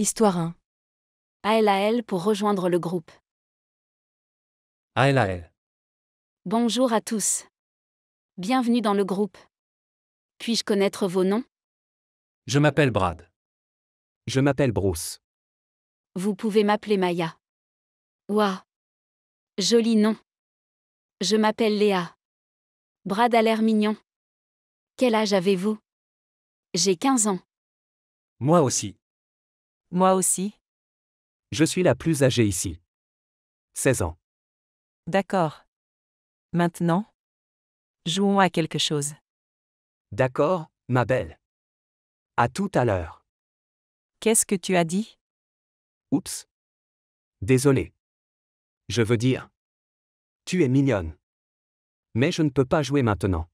Histoire 1. ALAL pour rejoindre le groupe. ALAL. Bonjour à tous. Bienvenue dans le groupe. Puis-je connaître vos noms Je m'appelle Brad. Je m'appelle Bruce. Vous pouvez m'appeler Maya. Waouh. Joli nom. Je m'appelle Léa. Brad a l'air mignon. Quel âge avez-vous J'ai 15 ans. Moi aussi. Moi aussi Je suis la plus âgée ici. 16 ans. D'accord. Maintenant Jouons à quelque chose. D'accord, ma belle. À tout à l'heure. Qu'est-ce que tu as dit Oups. Désolé. Je veux dire. Tu es mignonne. Mais je ne peux pas jouer maintenant.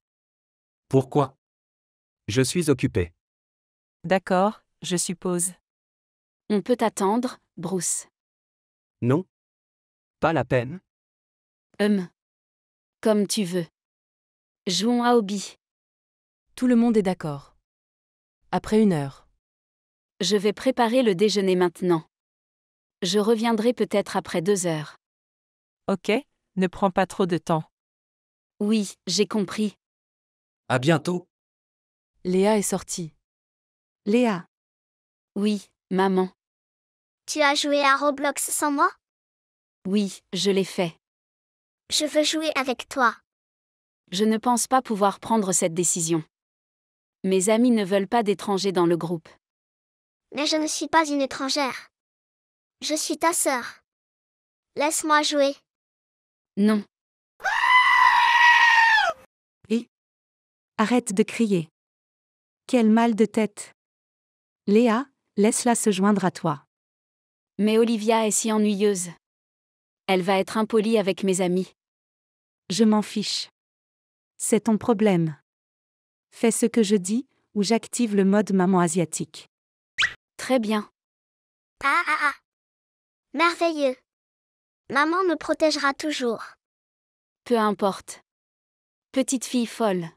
Pourquoi Je suis occupée. D'accord, je suppose. On peut attendre, Bruce. Non. Pas la peine. Hum. Comme tu veux. Jouons à hobby. Tout le monde est d'accord. Après une heure. Je vais préparer le déjeuner maintenant. Je reviendrai peut-être après deux heures. Ok, ne prends pas trop de temps. Oui, j'ai compris. À bientôt. Léa est sortie. Léa. Oui, maman. Tu as joué à Roblox sans moi Oui, je l'ai fait. Je veux jouer avec toi. Je ne pense pas pouvoir prendre cette décision. Mes amis ne veulent pas d'étrangers dans le groupe. Mais je ne suis pas une étrangère. Je suis ta sœur. Laisse-moi jouer. Non. Et Arrête de crier. Quel mal de tête. Léa, laisse-la se joindre à toi. Mais Olivia est si ennuyeuse. Elle va être impolie avec mes amis. Je m'en fiche. C'est ton problème. Fais ce que je dis, ou j'active le mode maman asiatique. Très bien. Ah ah ah. Merveilleux. Maman me protégera toujours. Peu importe. Petite fille folle.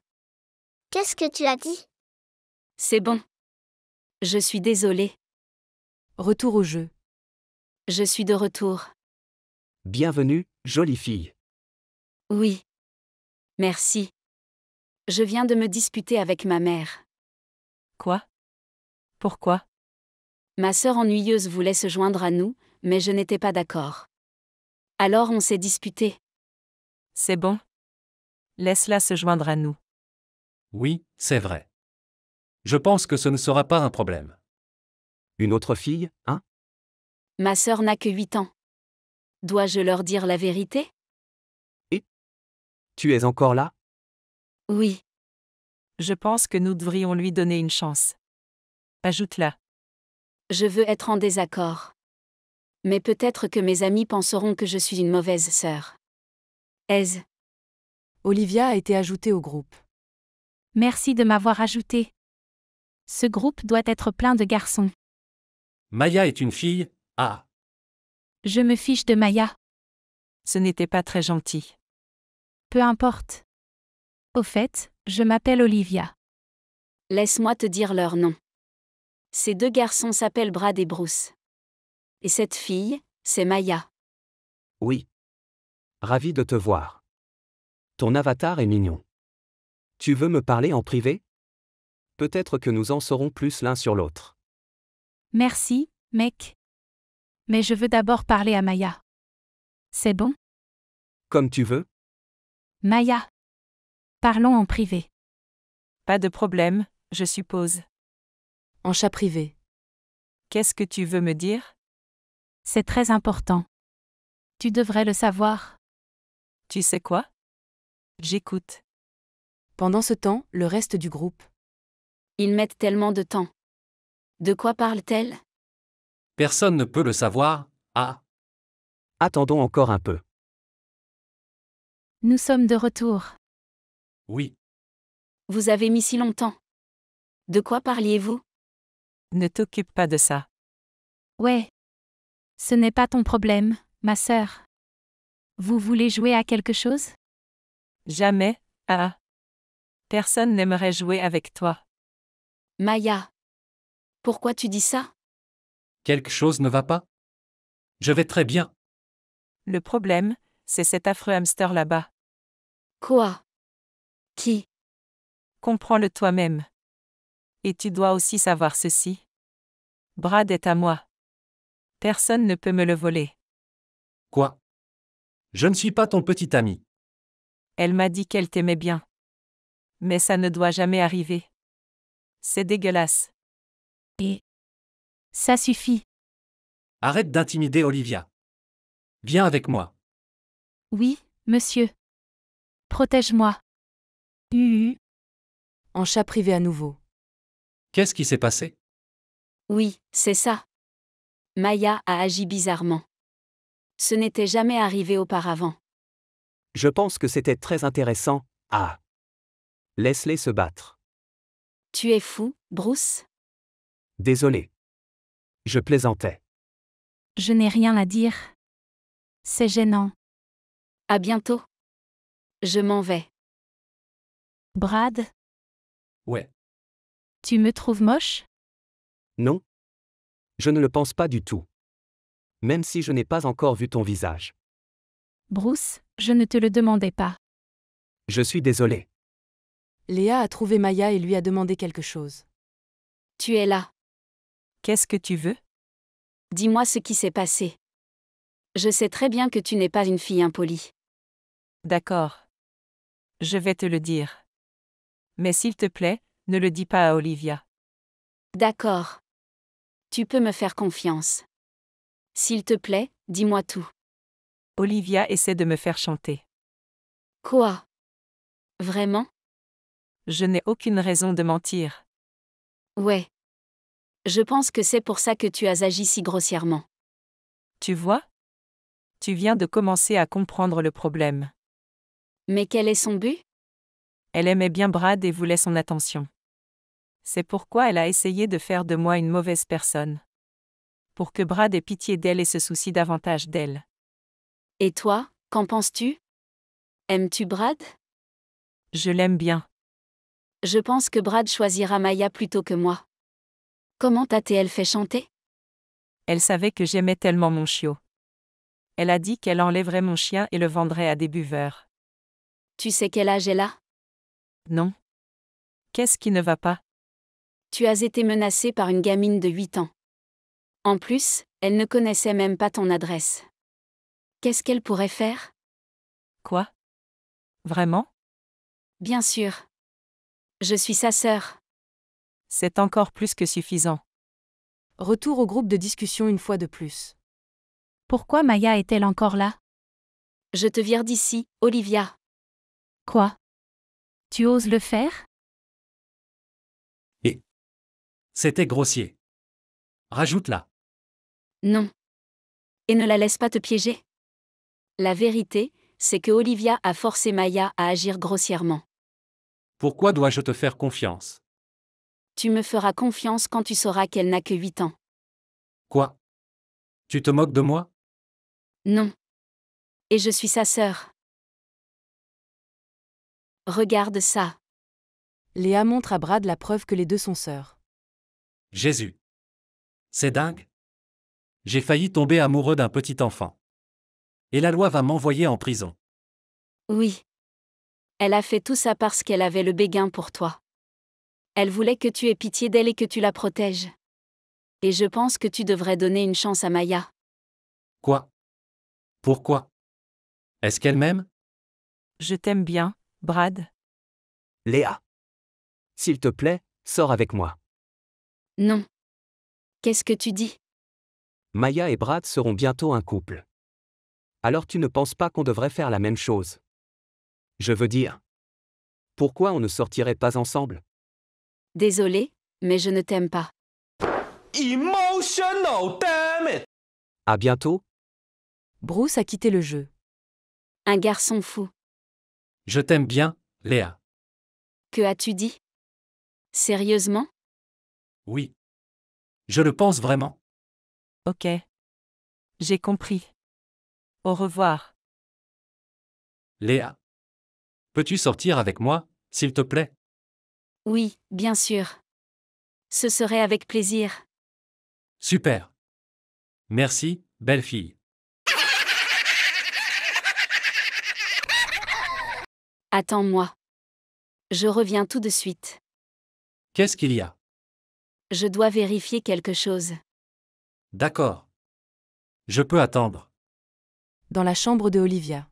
Qu'est-ce que tu as dit C'est bon. Je suis désolé. Retour au jeu. Je suis de retour. Bienvenue, jolie fille. Oui. Merci. Je viens de me disputer avec ma mère. Quoi Pourquoi Ma sœur ennuyeuse voulait se joindre à nous, mais je n'étais pas d'accord. Alors on s'est disputé. C'est bon. Laisse-la se joindre à nous. Oui, c'est vrai. Je pense que ce ne sera pas un problème. Une autre fille, hein Ma sœur n'a que 8 ans. Dois-je leur dire la vérité Et Tu es encore là Oui. Je pense que nous devrions lui donner une chance. Ajoute-la. Je veux être en désaccord. Mais peut-être que mes amis penseront que je suis une mauvaise sœur. Aise. Olivia a été ajoutée au groupe. Merci de m'avoir ajoutée. Ce groupe doit être plein de garçons. Maya est une fille, ah. Je me fiche de Maya. Ce n'était pas très gentil. Peu importe. Au fait, je m'appelle Olivia. Laisse-moi te dire leur nom. Ces deux garçons s'appellent Brad et Bruce. Et cette fille, c'est Maya. Oui. Ravi de te voir. Ton avatar est mignon. Tu veux me parler en privé peut-être que nous en saurons plus l'un sur l'autre. Merci, mec. Mais je veux d'abord parler à Maya. C'est bon Comme tu veux. Maya. Parlons en privé. Pas de problème, je suppose. En chat privé. Qu'est-ce que tu veux me dire C'est très important. Tu devrais le savoir. Tu sais quoi J'écoute. Pendant ce temps, le reste du groupe. Ils mettent tellement de temps. De quoi parle-t-elle Personne ne peut le savoir, ah Attendons encore un peu. Nous sommes de retour. Oui. Vous avez mis si longtemps. De quoi parliez-vous Ne t'occupe pas de ça. Ouais. Ce n'est pas ton problème, ma sœur. Vous voulez jouer à quelque chose Jamais, ah. Personne n'aimerait jouer avec toi. Maya. Pourquoi tu dis ça Quelque chose ne va pas Je vais très bien. Le problème, c'est cet affreux hamster là-bas. Quoi Qui Comprends-le toi-même. Et tu dois aussi savoir ceci. Brad est à moi. Personne ne peut me le voler. Quoi Je ne suis pas ton petit ami. Elle m'a dit qu'elle t'aimait bien. Mais ça ne doit jamais arriver. C'est dégueulasse. Et. Ça suffit. Arrête d'intimider Olivia. Viens avec moi. Oui, monsieur. Protège-moi. Uhu. En chat privé à nouveau. Qu'est-ce qui s'est passé Oui, c'est ça. Maya a agi bizarrement. Ce n'était jamais arrivé auparavant. Je pense que c'était très intéressant. Ah. Laisse-les se battre. Tu es fou, Bruce Désolé. Je plaisantais. Je n'ai rien à dire. C'est gênant. À bientôt. Je m'en vais. Brad Ouais. Tu me trouves moche Non. Je ne le pense pas du tout. Même si je n'ai pas encore vu ton visage. Bruce, je ne te le demandais pas. Je suis désolé. Léa a trouvé Maya et lui a demandé quelque chose. Tu es là. Qu'est-ce que tu veux Dis-moi ce qui s'est passé. Je sais très bien que tu n'es pas une fille impolie. D'accord. Je vais te le dire. Mais s'il te plaît, ne le dis pas à Olivia. D'accord. Tu peux me faire confiance. S'il te plaît, dis-moi tout. Olivia essaie de me faire chanter. Quoi Vraiment je n'ai aucune raison de mentir. Ouais. Je pense que c'est pour ça que tu as agi si grossièrement. Tu vois Tu viens de commencer à comprendre le problème. Mais quel est son but Elle aimait bien Brad et voulait son attention. C'est pourquoi elle a essayé de faire de moi une mauvaise personne. Pour que Brad ait pitié d'elle et se soucie davantage d'elle. Et toi, qu'en penses-tu Aimes-tu Brad Je l'aime bien. Je pense que Brad choisira Maya plutôt que moi. Comment t'a-t-elle fait chanter Elle savait que j'aimais tellement mon chiot. Elle a dit qu'elle enlèverait mon chien et le vendrait à des buveurs. Tu sais quel âge elle a Non. Qu'est-ce qui ne va pas Tu as été menacée par une gamine de 8 ans. En plus, elle ne connaissait même pas ton adresse. Qu'est-ce qu'elle pourrait faire Quoi Vraiment Bien sûr. Je suis sa sœur. C'est encore plus que suffisant. Retour au groupe de discussion une fois de plus. Pourquoi Maya est-elle encore là Je te vire d'ici, Olivia. Quoi Tu oses le faire Et C'était grossier. Rajoute-la. Non. Et ne la laisse pas te piéger. La vérité, c'est que Olivia a forcé Maya à agir grossièrement. Pourquoi dois-je te faire confiance Tu me feras confiance quand tu sauras qu'elle n'a que 8 ans. Quoi Tu te moques de moi Non. Et je suis sa sœur. Regarde ça. Léa montre à Brad la preuve que les deux sont sœurs. Jésus. C'est dingue. J'ai failli tomber amoureux d'un petit enfant. Et la loi va m'envoyer en prison. Oui. Elle a fait tout ça parce qu'elle avait le béguin pour toi. Elle voulait que tu aies pitié d'elle et que tu la protèges. Et je pense que tu devrais donner une chance à Maya. Quoi Pourquoi Est-ce qu'elle m'aime Je t'aime bien, Brad. Léa. S'il te plaît, sors avec moi. Non. Qu'est-ce que tu dis Maya et Brad seront bientôt un couple. Alors tu ne penses pas qu'on devrait faire la même chose je veux dire. Pourquoi on ne sortirait pas ensemble Désolé, mais je ne t'aime pas. Emotional, damn it! À bientôt. Bruce a quitté le jeu. Un garçon fou. Je t'aime bien, Léa. Que as-tu dit Sérieusement Oui. Je le pense vraiment. Ok. J'ai compris. Au revoir. Léa. Peux-tu sortir avec moi, s'il te plaît Oui, bien sûr. Ce serait avec plaisir. Super. Merci, belle fille. Attends-moi. Je reviens tout de suite. Qu'est-ce qu'il y a Je dois vérifier quelque chose. D'accord. Je peux attendre. Dans la chambre de Olivia.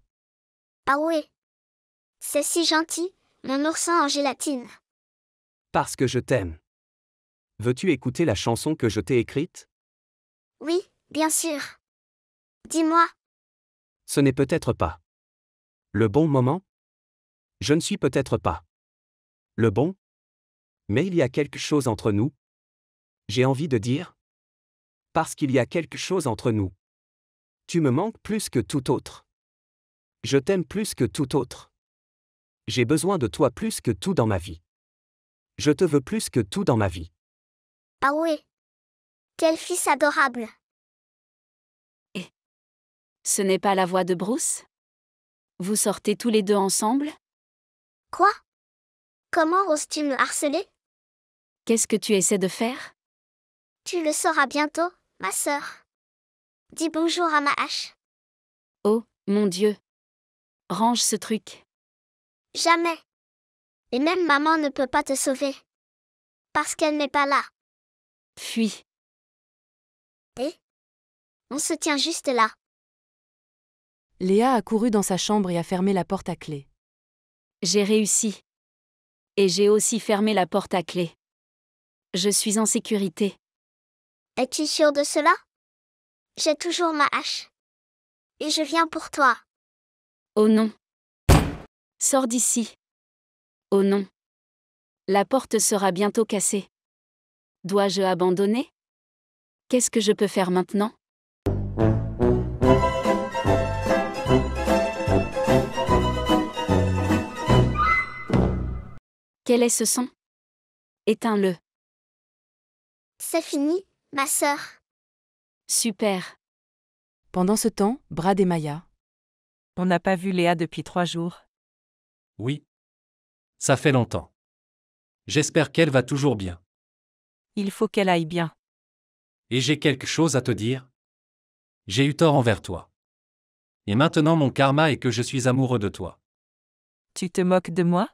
Ah oui. C'est si gentil, mon oursin en gélatine. Parce que je t'aime. Veux-tu écouter la chanson que je t'ai écrite Oui, bien sûr. Dis-moi. Ce n'est peut-être pas. Le bon moment Je ne suis peut-être pas. Le bon Mais il y a quelque chose entre nous. J'ai envie de dire. Parce qu'il y a quelque chose entre nous. Tu me manques plus que tout autre. Je t'aime plus que tout autre. J'ai besoin de toi plus que tout dans ma vie. Je te veux plus que tout dans ma vie. Ah ouais. Quel fils adorable. Et ce n'est pas la voix de Bruce Vous sortez tous les deux ensemble Quoi Comment oses-tu me harceler Qu'est-ce que tu essaies de faire Tu le sauras bientôt, ma sœur. Dis bonjour à ma hache. Oh, mon Dieu. Range ce truc. Jamais. Et même maman ne peut pas te sauver. Parce qu'elle n'est pas là. Fuis. Et On se tient juste là. Léa a couru dans sa chambre et a fermé la porte à clé. J'ai réussi. Et j'ai aussi fermé la porte à clé. Je suis en sécurité. Es-tu sûr de cela J'ai toujours ma hache. Et je viens pour toi. Oh non. Sors d'ici. Oh non. La porte sera bientôt cassée. Dois-je abandonner Qu'est-ce que je peux faire maintenant Quel est ce son Éteins-le. C'est fini, ma sœur. Super. Pendant ce temps, Brad et Maya. On n'a pas vu Léa depuis trois jours. Oui. Ça fait longtemps. J'espère qu'elle va toujours bien. Il faut qu'elle aille bien. Et j'ai quelque chose à te dire. J'ai eu tort envers toi. Et maintenant mon karma est que je suis amoureux de toi. Tu te moques de moi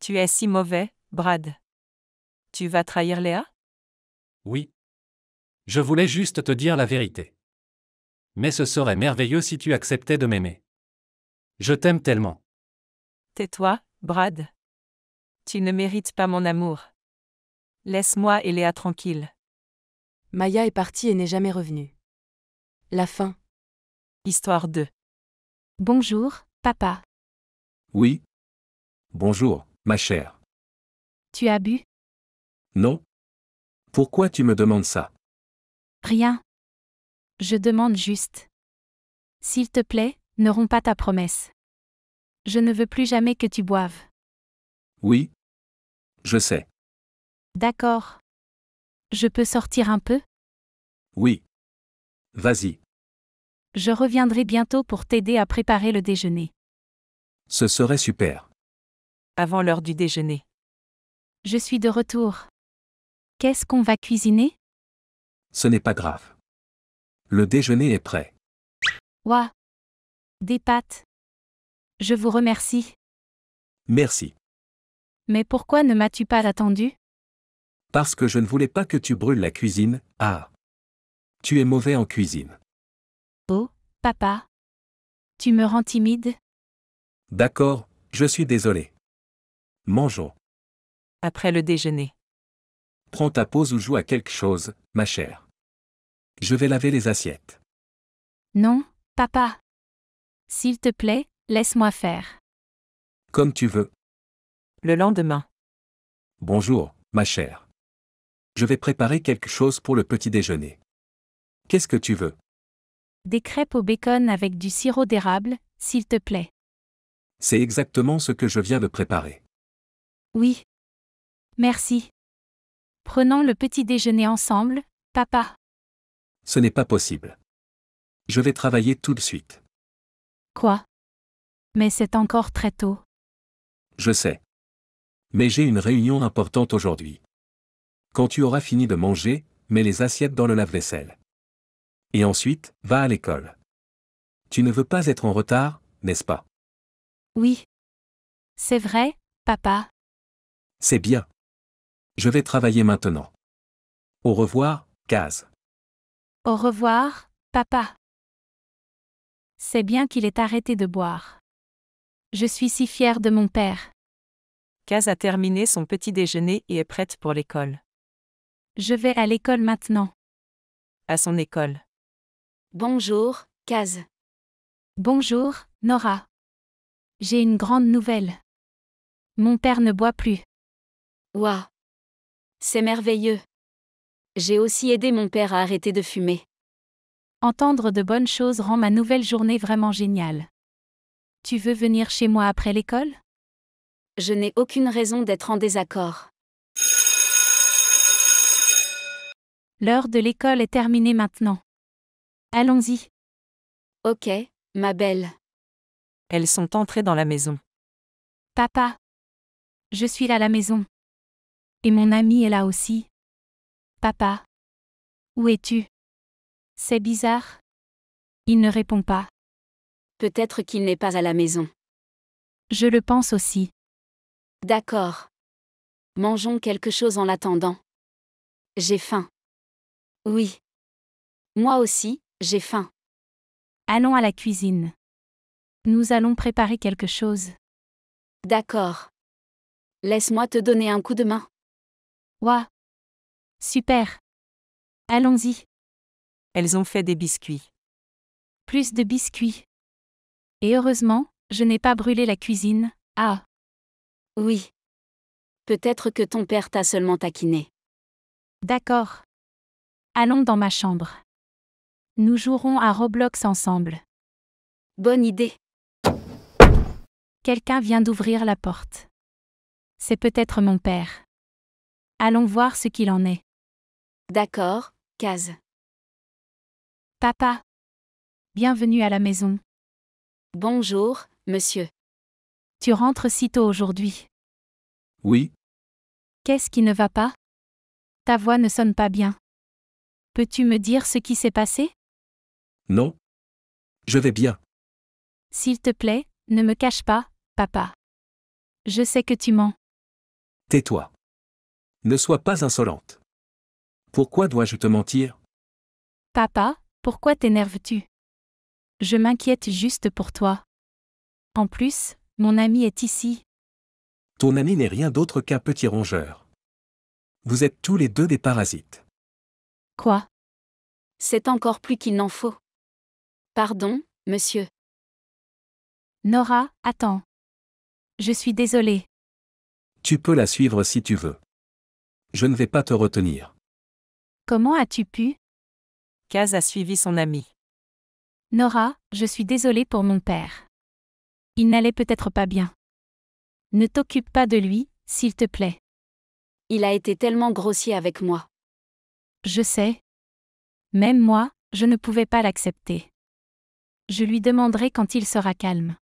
Tu es si mauvais, Brad. Tu vas trahir Léa Oui. Je voulais juste te dire la vérité. Mais ce serait merveilleux si tu acceptais de m'aimer. Je t'aime tellement. Tais-toi, Brad. Tu ne mérites pas mon amour. Laisse-moi et Léa tranquille. Maya est partie et n'est jamais revenue. La fin. Histoire 2. Bonjour, papa. Oui. Bonjour, ma chère. Tu as bu Non. Pourquoi tu me demandes ça Rien. Je demande juste. S'il te plaît, ne romps pas ta promesse. Je ne veux plus jamais que tu boives. Oui. Je sais. D'accord. Je peux sortir un peu Oui. Vas-y. Je reviendrai bientôt pour t'aider à préparer le déjeuner. Ce serait super. Avant l'heure du déjeuner. Je suis de retour. Qu'est-ce qu'on va cuisiner Ce n'est pas grave. Le déjeuner est prêt. Ouah. Des pâtes. Je vous remercie. Merci. Mais pourquoi ne m'as-tu pas attendu Parce que je ne voulais pas que tu brûles la cuisine, ah. Tu es mauvais en cuisine. Oh, papa. Tu me rends timide D'accord, je suis désolé. Mangeons. Après le déjeuner. Prends ta pause ou joue à quelque chose, ma chère. Je vais laver les assiettes. Non, papa. S'il te plaît, Laisse-moi faire. Comme tu veux. Le lendemain. Bonjour, ma chère. Je vais préparer quelque chose pour le petit déjeuner. Qu'est-ce que tu veux Des crêpes au bacon avec du sirop d'érable, s'il te plaît. C'est exactement ce que je viens de préparer. Oui. Merci. Prenons le petit déjeuner ensemble, papa. Ce n'est pas possible. Je vais travailler tout de suite. Quoi mais c'est encore très tôt. Je sais. Mais j'ai une réunion importante aujourd'hui. Quand tu auras fini de manger, mets les assiettes dans le lave-vaisselle. Et ensuite, va à l'école. Tu ne veux pas être en retard, n'est-ce pas Oui. C'est vrai, papa. C'est bien. Je vais travailler maintenant. Au revoir, Kaz. Au revoir, papa. C'est bien qu'il ait arrêté de boire. Je suis si fière de mon père. Kaz a terminé son petit déjeuner et est prête pour l'école. Je vais à l'école maintenant. À son école. Bonjour, Kaz. Bonjour, Nora. J'ai une grande nouvelle. Mon père ne boit plus. Waouh. C'est merveilleux. J'ai aussi aidé mon père à arrêter de fumer. Entendre de bonnes choses rend ma nouvelle journée vraiment géniale. Tu veux venir chez moi après l'école Je n'ai aucune raison d'être en désaccord. L'heure de l'école est terminée maintenant. Allons-y. Ok, ma belle. Elles sont entrées dans la maison. Papa. Je suis là à la maison. Et mon ami est là aussi. Papa. Où es-tu C'est bizarre. Il ne répond pas. Peut-être qu'il n'est pas à la maison. Je le pense aussi. D'accord. Mangeons quelque chose en l'attendant. J'ai faim. Oui. Moi aussi, j'ai faim. Allons à la cuisine. Nous allons préparer quelque chose. D'accord. Laisse-moi te donner un coup de main. Ouah. Super. Allons-y. Elles ont fait des biscuits. Plus de biscuits. Et heureusement, je n'ai pas brûlé la cuisine, ah. Oui. Peut-être que ton père t'a seulement taquiné. D'accord. Allons dans ma chambre. Nous jouerons à Roblox ensemble. Bonne idée. Quelqu'un vient d'ouvrir la porte. C'est peut-être mon père. Allons voir ce qu'il en est. D'accord, Case. Papa. Bienvenue à la maison. Bonjour, monsieur. Tu rentres si tôt aujourd'hui. Oui. Qu'est-ce qui ne va pas Ta voix ne sonne pas bien. Peux-tu me dire ce qui s'est passé Non. Je vais bien. S'il te plaît, ne me cache pas, papa. Je sais que tu mens. Tais-toi. Ne sois pas insolente. Pourquoi dois-je te mentir Papa, pourquoi t'énerves-tu je m'inquiète juste pour toi. En plus, mon ami est ici. Ton ami n'est rien d'autre qu'un petit rongeur. Vous êtes tous les deux des parasites. Quoi C'est encore plus qu'il n'en faut. Pardon, monsieur. Nora, attends. Je suis désolée. Tu peux la suivre si tu veux. Je ne vais pas te retenir. Comment as-tu pu Kaz a suivi son ami. Nora, je suis désolée pour mon père. Il n'allait peut-être pas bien. Ne t'occupe pas de lui, s'il te plaît. Il a été tellement grossier avec moi. Je sais. Même moi, je ne pouvais pas l'accepter. Je lui demanderai quand il sera calme.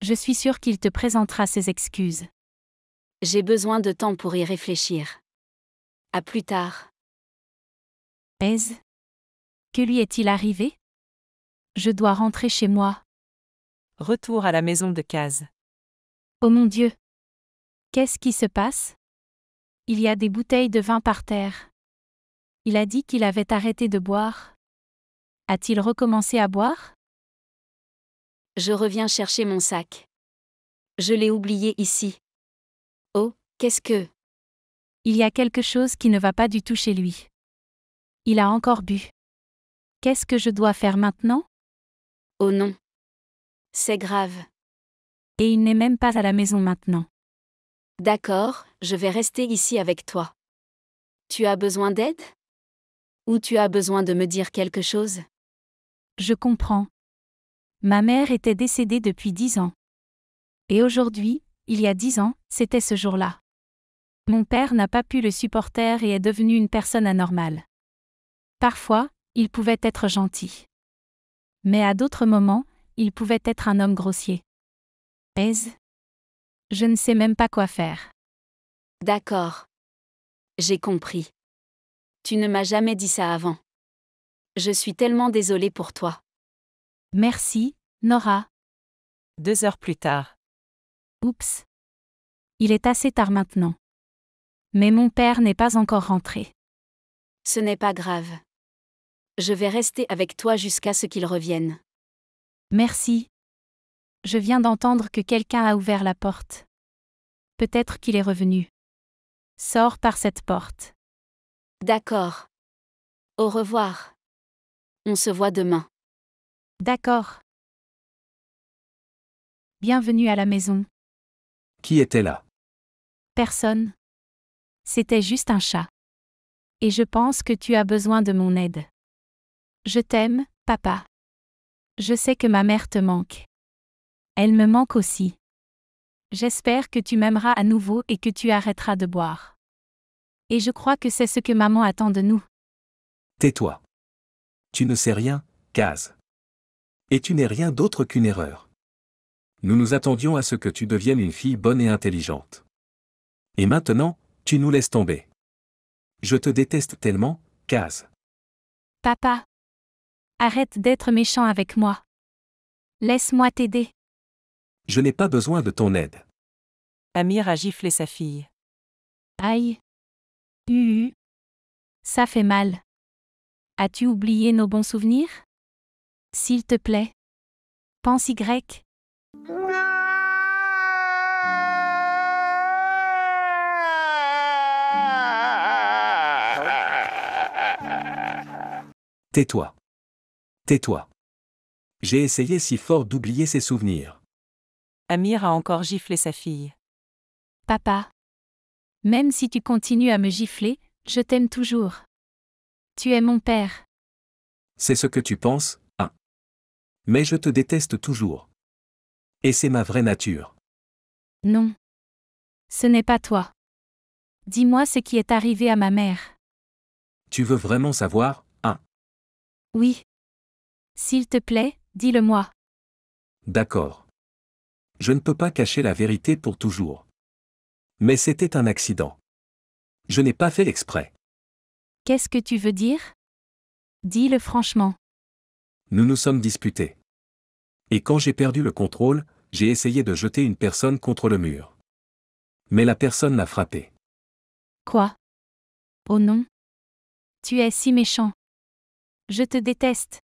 Je suis sûre qu'il te présentera ses excuses. J'ai besoin de temps pour y réfléchir. À plus tard. Pèse. Que lui est-il arrivé je dois rentrer chez moi. Retour à la maison de Case. Oh mon Dieu. Qu'est-ce qui se passe Il y a des bouteilles de vin par terre. Il a dit qu'il avait arrêté de boire. A-t-il recommencé à boire Je reviens chercher mon sac. Je l'ai oublié ici. Oh, qu'est-ce que Il y a quelque chose qui ne va pas du tout chez lui. Il a encore bu. Qu'est-ce que je dois faire maintenant Oh non. C'est grave. Et il n'est même pas à la maison maintenant. D'accord, je vais rester ici avec toi. Tu as besoin d'aide Ou tu as besoin de me dire quelque chose Je comprends. Ma mère était décédée depuis dix ans. Et aujourd'hui, il y a dix ans, c'était ce jour-là. Mon père n'a pas pu le supporter et est devenu une personne anormale. Parfois, il pouvait être gentil. Mais à d'autres moments, il pouvait être un homme grossier. Pèse. Je ne sais même pas quoi faire. D'accord. J'ai compris. Tu ne m'as jamais dit ça avant. Je suis tellement désolée pour toi. Merci, Nora. Deux heures plus tard. Oups. Il est assez tard maintenant. Mais mon père n'est pas encore rentré. Ce n'est pas grave je vais rester avec toi jusqu'à ce qu'il revienne. Merci. Je viens d'entendre que quelqu'un a ouvert la porte. Peut-être qu'il est revenu. Sors par cette porte. D'accord. Au revoir. On se voit demain. D'accord. Bienvenue à la maison. Qui était là Personne. C'était juste un chat. Et je pense que tu as besoin de mon aide. Je t'aime, papa. Je sais que ma mère te manque. Elle me manque aussi. J'espère que tu m'aimeras à nouveau et que tu arrêteras de boire. Et je crois que c'est ce que maman attend de nous. Tais-toi. Tu ne sais rien, Kaz. Et tu n'es rien d'autre qu'une erreur. Nous nous attendions à ce que tu deviennes une fille bonne et intelligente. Et maintenant, tu nous laisses tomber. Je te déteste tellement, Kaz. Papa, Arrête d'être méchant avec moi. Laisse-moi t'aider. Je n'ai pas besoin de ton aide. Amir a giflé sa fille. Aïe. Uhu. Ça fait mal. As-tu oublié nos bons souvenirs S'il te plaît. Pense Y. Tais-toi. Tais-toi. J'ai essayé si fort d'oublier ses souvenirs. Amir a encore giflé sa fille. Papa. Même si tu continues à me gifler, je t'aime toujours. Tu es mon père. C'est ce que tu penses, hein. Mais je te déteste toujours. Et c'est ma vraie nature. Non. Ce n'est pas toi. Dis-moi ce qui est arrivé à ma mère. Tu veux vraiment savoir, hein Oui. S'il te plaît, dis-le-moi. D'accord. Je ne peux pas cacher la vérité pour toujours. Mais c'était un accident. Je n'ai pas fait exprès. Qu'est-ce que tu veux dire Dis-le franchement. Nous nous sommes disputés. Et quand j'ai perdu le contrôle, j'ai essayé de jeter une personne contre le mur. Mais la personne m'a frappé. Quoi Oh non. Tu es si méchant. Je te déteste.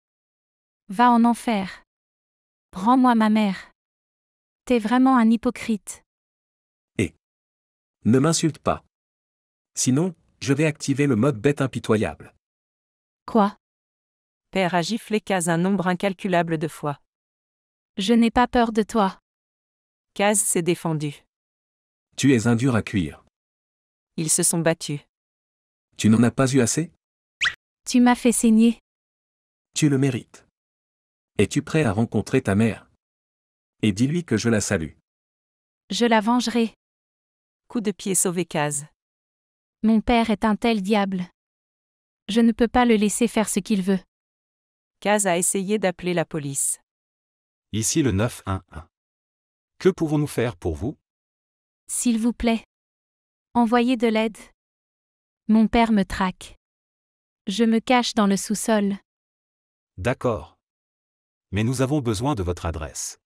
Va en enfer. Rends-moi ma mère. T'es vraiment un hypocrite. Et ne m'insulte pas. Sinon, je vais activer le mode bête impitoyable. Quoi Père a giflé Kaz un nombre incalculable de fois. Je n'ai pas peur de toi. Kaz s'est défendu. Tu es un dur à cuire. Ils se sont battus. Tu n'en as pas eu assez Tu m'as fait saigner. Tu le mérites. Es-tu prêt à rencontrer ta mère Et dis-lui que je la salue. Je la vengerai. Coup de pied sauvé case. Mon père est un tel diable. Je ne peux pas le laisser faire ce qu'il veut. Case a essayé d'appeler la police. Ici le 911. Que pouvons-nous faire pour vous S'il vous plaît. Envoyez de l'aide. Mon père me traque. Je me cache dans le sous-sol. D'accord mais nous avons besoin de votre adresse.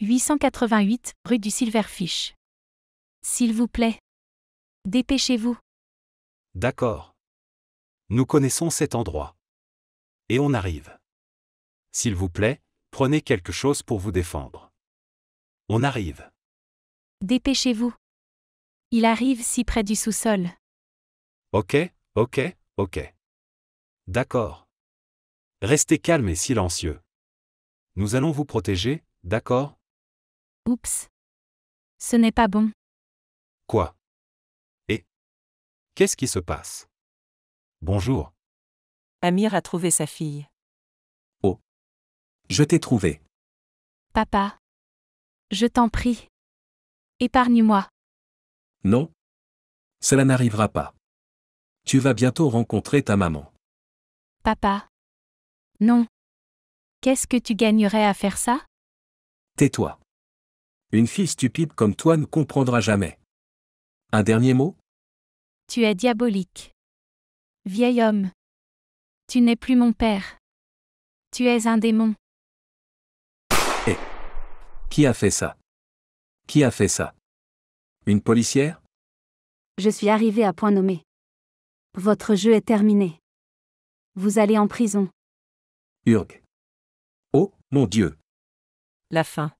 888, rue du Silverfish. S'il vous plaît. Dépêchez-vous. D'accord. Nous connaissons cet endroit. Et on arrive. S'il vous plaît, prenez quelque chose pour vous défendre. On arrive. Dépêchez-vous. Il arrive si près du sous-sol. Ok, ok, ok. D'accord. Restez calme et silencieux. Nous allons vous protéger, d'accord Oups. Ce n'est pas bon. Quoi Et Qu'est-ce qui se passe Bonjour. Amir a trouvé sa fille. Oh. Je t'ai trouvé. Papa. Je t'en prie. Épargne-moi. Non. Cela n'arrivera pas. Tu vas bientôt rencontrer ta maman. Papa. Non. Qu'est-ce que tu gagnerais à faire ça Tais-toi. Une fille stupide comme toi ne comprendra jamais. Un dernier mot Tu es diabolique. Vieil homme. Tu n'es plus mon père. Tu es un démon. Hé eh! Qui a fait ça Qui a fait ça Une policière Je suis arrivée à point nommé. Votre jeu est terminé. Vous allez en prison. Urg. Mon Dieu. La fin